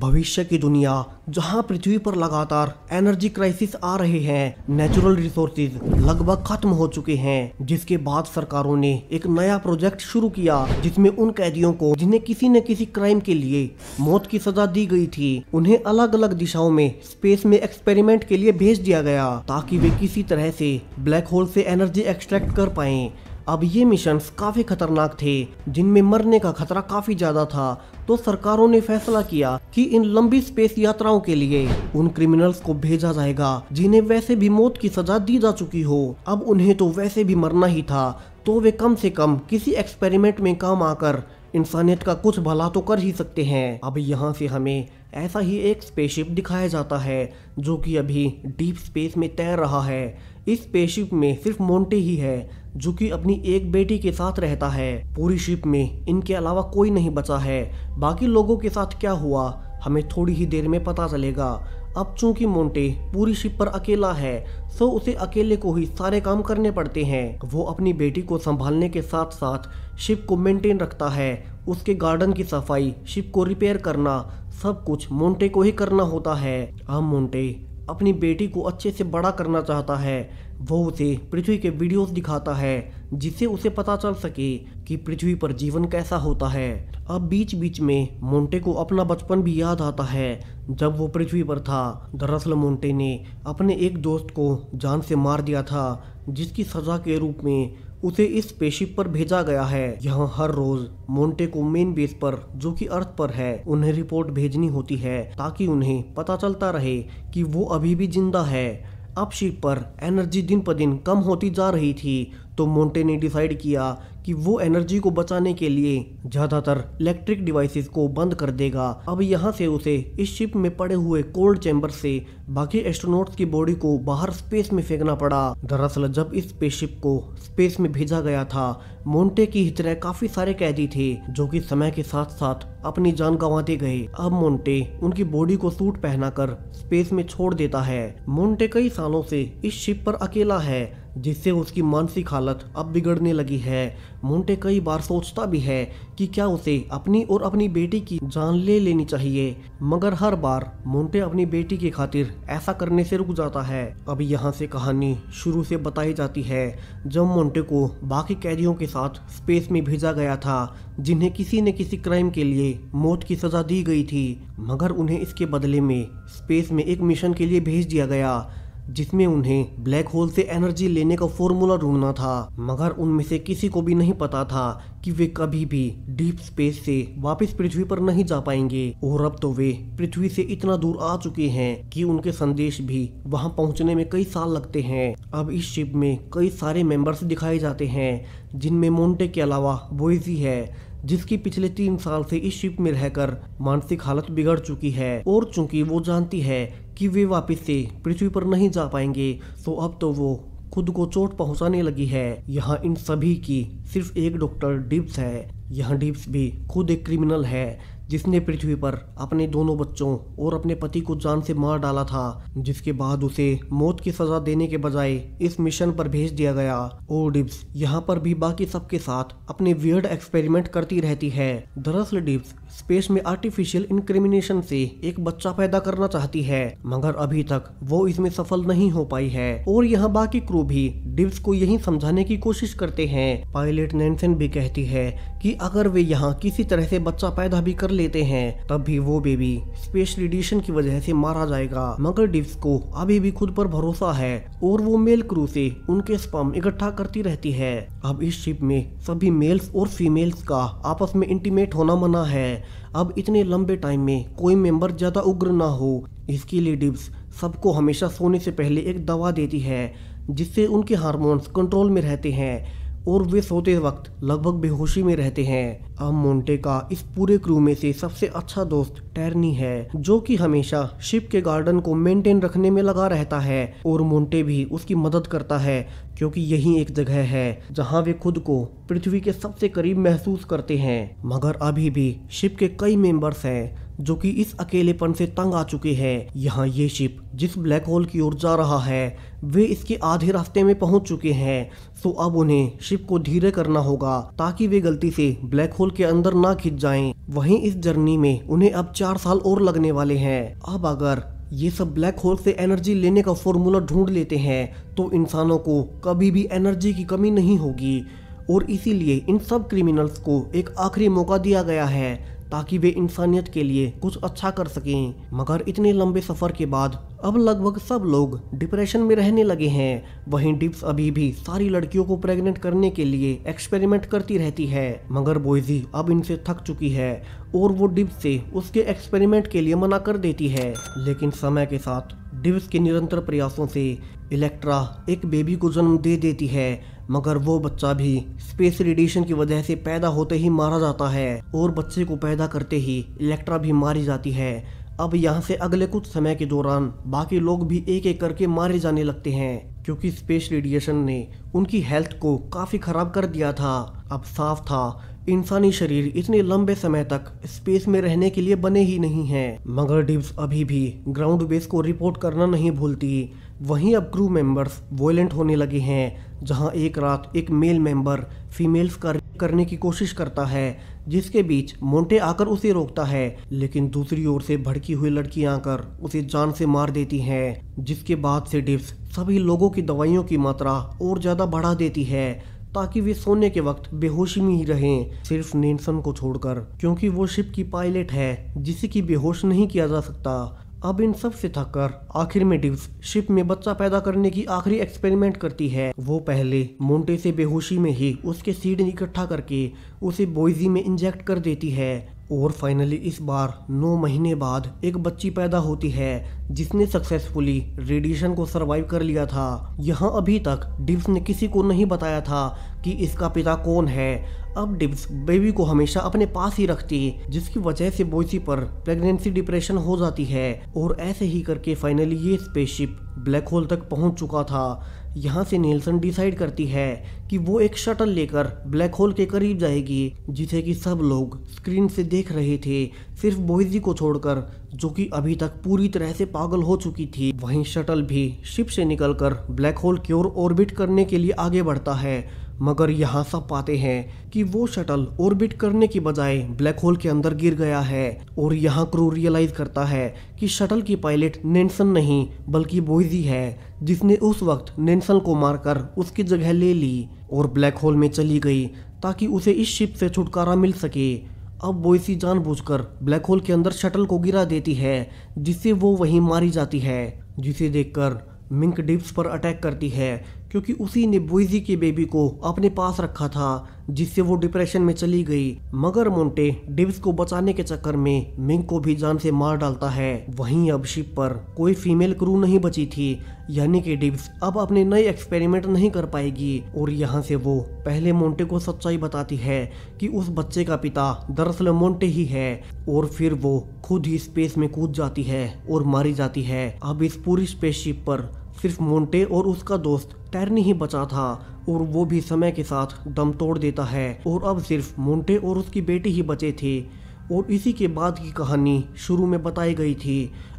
भविष्य की दुनिया जहां पृथ्वी पर लगातार एनर्जी क्राइसिस आ रहे हैं नेचुरल रिसोर्सेज लगभग खत्म हो चुके हैं जिसके बाद सरकारों ने एक नया प्रोजेक्ट शुरू किया जिसमें उन कैदियों को जिन्हें किसी न किसी क्राइम के लिए मौत की सजा दी गई थी उन्हें अलग अलग दिशाओं में स्पेस में एक्सपेरिमेंट के लिए भेज दिया गया ताकि वे किसी तरह से ब्लैक होल से एनर्जी एक्सट्रैक्ट कर पाए अब ये मिशंस काफ़ी खतरनाक थे जिनमें मरने का खतरा काफ़ी ज़्यादा था तो सरकारों ने फैसला किया कि इन लंबी स्पेस यात्राओं के लिए उन क्रिमिनल्स को भेजा जाएगा जिन्हें वैसे भी मौत की सजा दी जा चुकी हो अब उन्हें तो वैसे भी मरना ही था तो वे कम से कम किसी एक्सपेरिमेंट में काम आकर इंसानियत का कुछ भला तो कर ही सकते हैं अब यहाँ से हमें ऐसा ही एक स्पेसशिप दिखाया जाता है जो कि अभी डीप स्पेस में तैर रहा है इस स्पेसशिप में सिर्फ मोंटे ही है जो कि अपनी एक बेटी के साथ रहता है पूरी शिप में इनके अलावा कोई नहीं बचा है बाकी लोगों के साथ क्या हुआ हमें थोड़ी ही देर में पता चलेगा अब चूंकि मोंटे पूरी शिप पर अकेला है सो तो उसे अकेले को ही सारे काम करने पड़ते हैं वो अपनी बेटी को संभालने के साथ साथ शिप को मेंटेन रखता है उसके गार्डन की सफाई शिप को रिपेयर करना सब कुछ मोंटे को ही करना होता है अब हाँ मोंटे अपनी बेटी को अच्छे से बड़ा करना चाहता है वो उसे पृथ्वी के वीडियोस दिखाता है जिससे उसे पता चल सके कि पृथ्वी पर जीवन कैसा होता है अब बीच बीच में मोंटे को अपना बचपन भी याद आता है जब वो पृथ्वी पर था दरअसल मोंटे ने अपने एक दोस्त को जान से मार दिया था जिसकी सजा के रूप में उसे इस स्पेसिप पर भेजा गया है यहाँ हर रोज मोन्टे को मेन बेस पर जो कि अर्थ पर है उन्हें रिपोर्ट भेजनी होती है ताकि उन्हें पता चलता रहे कि वो अभी भी जिंदा है अब शिप पर एनर्जी दिन पर दिन कम होती जा रही थी तो मोंटे ने डिसाइड किया कि वो एनर्जी को बचाने के लिए ज़्यादातर इलेक्ट्रिक डिवाइसेस को बंद कर देगा अब यहाँ से उसे इस शिप में पड़े हुए कोल्ड चैम्बर से बाकी एस्ट्रोनॉट्स की बॉडी को बाहर स्पेस में फेंकना पड़ा दरअसल जब इस स्पेसशिप को स्पेस में भेजा गया था मोंटे की ही तरह काफी सारे कैदी थे जो कि समय के साथ साथ अपनी जान गंवाते गए अब मोंटे उनकी बॉडी को सूट पहनाकर स्पेस में छोड़ देता है मोंटे कई सालों से इस शिप पर अकेला है जिससे उसकी मानसिक हालत अब बिगड़ने लगी है मोंटे कई बार सोचता भी है कि क्या उसे अपनी और अपनी बेटी की जान ले लेनी चाहिए मगर हर बार मोंटे अपनी बेटी की खातिर ऐसा करने से रुक जाता है अब यहाँ से कहानी शुरू से बताई जाती है जब मोंटे को बाकी कैदियों के साथ स्पेस में भेजा गया था जिन्हें किसी न किसी क्राइम के लिए मौत की सजा दी गई थी मगर उन्हें इसके बदले में स्पेस में एक मिशन के लिए भेज दिया गया जिसमें उन्हें ब्लैक होल से एनर्जी लेने का फॉर्मूला ढूंढना था मगर उनमें से किसी को भी नहीं पता था कि वे कभी भी डीप स्पेस से वापस पृथ्वी पर नहीं जा पाएंगे और अब तो वे पृथ्वी से इतना दूर आ चुके हैं कि उनके संदेश भी वहां पहुंचने में कई साल लगते हैं अब इस शिप में कई सारे मेंबर्स दिखाए जाते हैं जिनमें मोन्टे के अलावा बोइजी है जिसकी पिछले तीन साल से इस शिप में रहकर मानसिक हालत बिगड़ चुकी है और चूंकि वो जानती है कि वे वापस से पृथ्वी पर नहीं जा पाएंगे तो अब तो वो खुद को चोट पहुंचाने लगी है यहाँ इन सभी की सिर्फ एक डॉक्टर डिप्स है यहाँ डिप्स भी खुद एक क्रिमिनल है जिसने पृथ्वी पर अपने दोनों बच्चों और अपने पति को जान से मार डाला था जिसके बाद उसे मौत की सजा देने के बजाय इस मिशन पर भेज दिया गया और डिप्स यहाँ पर भी बाकी सबके साथ अपने वियर्ड एक्सपेरिमेंट करती रहती है दरअसल डिप्स स्पेस में आर्टिफिशियल इंक्रिमिनेशन से एक बच्चा पैदा करना चाहती है मगर अभी तक वो इसमें सफल नहीं हो पाई है और यहाँ बाकी क्रू भी डिब्स को यही समझाने की कोशिश करते हैं पायलट नैनसन भी कहती है कि अगर वे यहाँ किसी तरह से बच्चा पैदा भी कर लेते हैं तब भी वो बेबी स्पेस रेडिएशन की वजह से मारा जाएगा मगर डिप्स को अभी भी खुद पर भरोसा है और वो मेल क्रू से उनके स्पम इकट्ठा करती रहती है अब इस शिप में सभी मेल्स और फीमेल्स का आपस में इंटीमेट होना मना है अब इतने लंबे टाइम में कोई मेंबर ज्यादा उग्र ना हो इसके लिए डिब्स सबको हमेशा सोने से पहले एक दवा देती है जिससे उनके हारमोन्स कंट्रोल में रहते हैं और वे सोते वक्त लगभग बेहोशी में रहते हैं अब मोंटे का इस पूरे क्रू में से सबसे अच्छा दोस्त टैरनी है जो कि हमेशा शिप के गार्डन को मेंटेन रखने में लगा रहता है और मोंटे भी उसकी मदद करता है क्योंकि यही एक जगह है जहां वे खुद को पृथ्वी के सबसे करीब महसूस करते हैं मगर अभी भी शिप के कई मेंबर्स हैं जो कि इस अकेलेपन से तंग आ चुके हैं यहाँ ये शिप जिस ब्लैक होल की ओर जा रहा है वे इसके आधे रास्ते में पहुंच चुके हैं तो अब उन्हें शिप को धीरे करना होगा ताकि वे गलती से ब्लैक होल के अंदर ना खिंच जाएं। वहीं इस जर्नी में उन्हें अब चार साल और लगने वाले हैं अब अगर ये सब ब्लैक होल से एनर्जी लेने का फॉर्मूला ढूंढ लेते हैं तो इंसानों को कभी भी एनर्जी की कमी नहीं होगी और इसीलिए इन सब क्रिमिनल्स को एक आखिरी मौका दिया गया है ताकि वे इंसानियत के लिए कुछ अच्छा कर सकें मगर इतने लंबे सफर के बाद अब लगभग सब लोग डिप्रेशन में रहने लगे हैं वहीं डिप्स अभी भी सारी लड़कियों को प्रेग्नेंट करने के लिए एक्सपेरिमेंट करती रहती है मगर बोइजी अब इनसे थक चुकी है और वो डिप्स से उसके एक्सपेरिमेंट के लिए मना कर देती है लेकिन समय के साथ डिप्स के निरंतर प्रयासों से इलेक्ट्रा एक बेबी को जन्म दे देती है मगर वो बच्चा भी स्पेस रेडिएशन की वजह से पैदा होते ही मारा जाता है और बच्चे को पैदा करते ही इलेक्ट्रा भी मारी जाती है अब यहाँ से अगले कुछ समय के दौरान बाकी लोग भी एक एक करके मारे जाने लगते हैं क्योंकि स्पेस रेडिएशन ने उनकी हेल्थ को काफ़ी ख़राब कर दिया था अब साफ था इंसानी शरीर इतने लंबे समय तक स्पेस में रहने के लिए बने ही नहीं हैं मगर डिब्स अभी भी ग्राउंड बेस को रिपोर्ट करना नहीं भूलती वहीं अब क्रू मेंबर्स वोयलेंट होने लगे हैं जहां एक रात एक मेल मेंबर फीमेल्स का करने की कोशिश करता है जिसके बीच मोंटे आकर उसे रोकता है लेकिन दूसरी ओर से भड़की हुई लड़की आकर उसे जान से मार देती है जिसके बाद से डिप्स सभी लोगों की दवाइयों की मात्रा और ज़्यादा बढ़ा देती है ताकि वे सोने के वक्त बेहोशी में ही रहें सिर्फ नेनसन को छोड़कर क्योंकि वो शिप की पायलट है जिसे की बेहोश नहीं किया जा सकता अब इन सब से थक कर आखिर में डिव्स शिप में बच्चा पैदा करने की आखिरी एक्सपेरिमेंट करती है वो पहले मोंटे से बेहोशी में ही उसके सीड इकट्ठा करके उसे बोइजी में इंजेक्ट कर देती है और फाइनली इस बार नौ महीने बाद एक बच्ची पैदा होती है जिसने सक्सेसफुली रेडिएशन को सरवाइव कर लिया था यहाँ अभी तक डिब्स ने किसी को नहीं बताया था कि इसका पिता कौन है अब डिब्स बेबी को हमेशा अपने पास ही रखती जिसकी वजह से बोसी पर प्रेगनेंसी डिप्रेशन हो जाती है और ऐसे ही करके फाइनली ये स्पेसशिप ब्लैक होल तक पहुंच चुका था यहाँ से नेल्सन डिसाइड करती है कि वो एक शटल लेकर ब्लैक होल के करीब जाएगी जिसे कि सब लोग स्क्रीन से देख रहे थे सिर्फ बोइजी को छोड़कर जो कि अभी तक पूरी तरह से पागल हो चुकी थी वहीं शटल भी शिप से निकलकर ब्लैक होल की ओर ऑर्बिट करने के लिए आगे बढ़ता है मगर यहाँ सब पाते हैं कि वो शटल ऑर्बिट करने की बजाय ब्लैक होल के अंदर गिर गया है और यहाँ क्रू रियलाइज करता है कि शटल की पायलट नेंसन नहीं बल्कि बोइजी है जिसने उस वक्त नेंसन को मारकर उसकी जगह ले ली और ब्लैक होल में चली गई ताकि उसे इस शिप से छुटकारा मिल सके अब वो इसी जानबूझकर ब्लैक होल के अंदर शटल को गिरा देती है जिससे वो वहीं मारी जाती है जिसे देखकर मिंक डिप्स पर अटैक करती है क्योंकि उसी ने बुइजी की बेबी को अपने पास रखा था जिससे वो डिप्रेशन में चली गई मगर मोन्टे डिब्स को बचाने के चक्कर में मिंग को भी जान से मार डालता है वहीं अब शिप पर कोई फीमेल क्रू नहीं बची थी यानी कि डिब्स अब अपने नए एक्सपेरिमेंट नहीं कर पाएगी और यहाँ से वो पहले मोन्टे को सच्चाई बताती है कि उस बच्चे का पिता दरअसल मोन्टे ही है और फिर वो खुद ही स्पेस में कूद जाती है और मारी जाती है अब इस पूरी स्पेसशिप पर सिर्फ मोंटे और उसका दोस्त टैरनी ही बचा था और वो भी समय के साथ दम तोड़ देता है और अब सिर्फ मोंटे और उसकी बेटी ही बचे थे और इसी के बाद की कहानी शुरू में बताई गई थी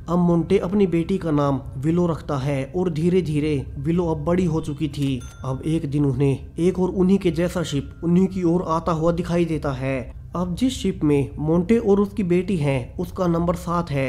अब मोंटे अपनी बेटी का नाम विलो रखता है और धीरे धीरे विलो अब बड़ी हो चुकी थी अब एक दिन उन्हें एक और उन्हीं के जैसा शिप उन्हीं की ओर आता हुआ दिखाई देता है अब जिस शिप में मोंटे और उसकी बेटी हैं उसका नंबर सात है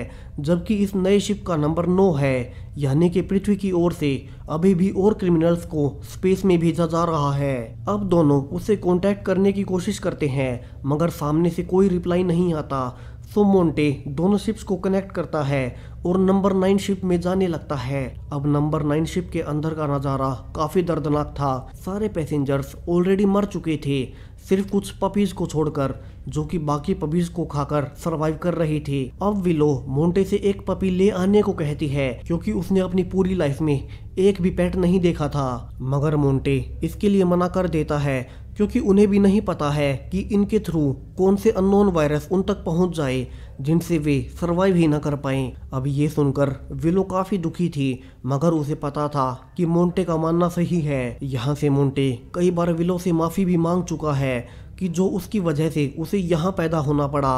जबकि इस नए शिप का नंबर नौ है यानी कि पृथ्वी की ओर से अभी भी और क्रिमिनल्स को स्पेस में भेजा जा रहा है अब दोनों उससे कांटेक्ट करने की कोशिश करते हैं मगर सामने से कोई रिप्लाई नहीं आता सो सोमोन्टे दोनों शिप्स को कनेक्ट करता है और नंबर नाइन शिप में जाने लगता है अब नंबर नाइन शिप के अंदर का नज़ारा काफी दर्दनाक था सारे पैसेंजर्स ऑलरेडी मर चुके थे सिर्फ कुछ पपीज को छोड़कर जो कि बाकी पपीज को खाकर सरवाइव कर रही थी अब विलो मोंटे से एक पपी ले आने को कहती है क्योंकि उसने अपनी पूरी लाइफ में एक भी पेट नहीं देखा था मगर मोंटे इसके लिए मना कर देता है क्योंकि उन्हें भी नहीं पता है कि इनके थ्रू कौन से अननोन वायरस उन तक पहुंच जाए जिनसे वे सर्वाइव ही न कर पाए अब ये सुनकर विलो काफ़ी दुखी थी मगर उसे पता था कि मोंटे का मानना सही है यहाँ से मोंटे कई बार विलो से माफ़ी भी मांग चुका है कि जो उसकी वजह से उसे यहाँ पैदा होना पड़ा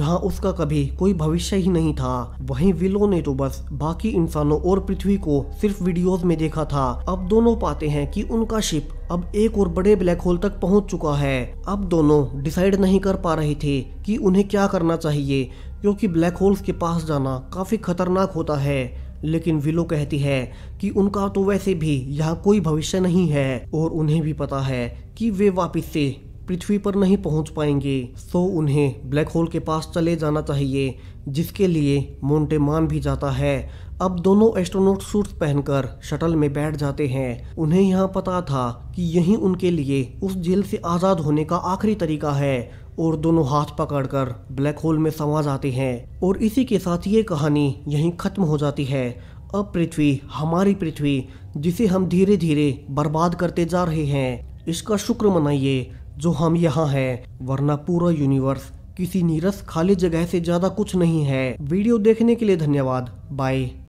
जहाँ उसका कभी कोई भविष्य ही नहीं था वहीं विलो ने तो बस बाकी इंसानों और पृथ्वी को सिर्फ वीडियोस में देखा था अब दोनों पाते हैं कि उनका शिप अब एक और बड़े ब्लैक होल तक पहुंच चुका है अब दोनों डिसाइड नहीं कर पा रहे थे कि उन्हें क्या करना चाहिए क्योंकि ब्लैक होल्स के पास जाना काफी खतरनाक होता है लेकिन विलो कहती है कि उनका तो वैसे भी यहाँ कोई भविष्य नहीं है और उन्हें भी पता है कि वे वापस से पृथ्वी पर नहीं पहुंच पाएंगे सो तो उन्हें ब्लैक होल के पास चले जाना चाहिए जिसके लिए मोन्टेमान भी जाता है अब दोनों एस्ट्रोनॉट सूट पहनकर शटल में बैठ जाते हैं उन्हें यहाँ पता था कि यही उनके लिए उस जेल से आज़ाद होने का आखिरी तरीका है और दोनों हाथ पकड़कर ब्लैक होल में समा जाते हैं और इसी के साथ ये कहानी यहीं खत्म हो जाती है अब पृथ्वी हमारी पृथ्वी जिसे हम धीरे धीरे बर्बाद करते जा रहे हैं इसका शुक्र मनाइए जो हम यहाँ हैं वरना पूरा यूनिवर्स किसी नीरस खाली जगह से ज्यादा कुछ नहीं है वीडियो देखने के लिए धन्यवाद बाय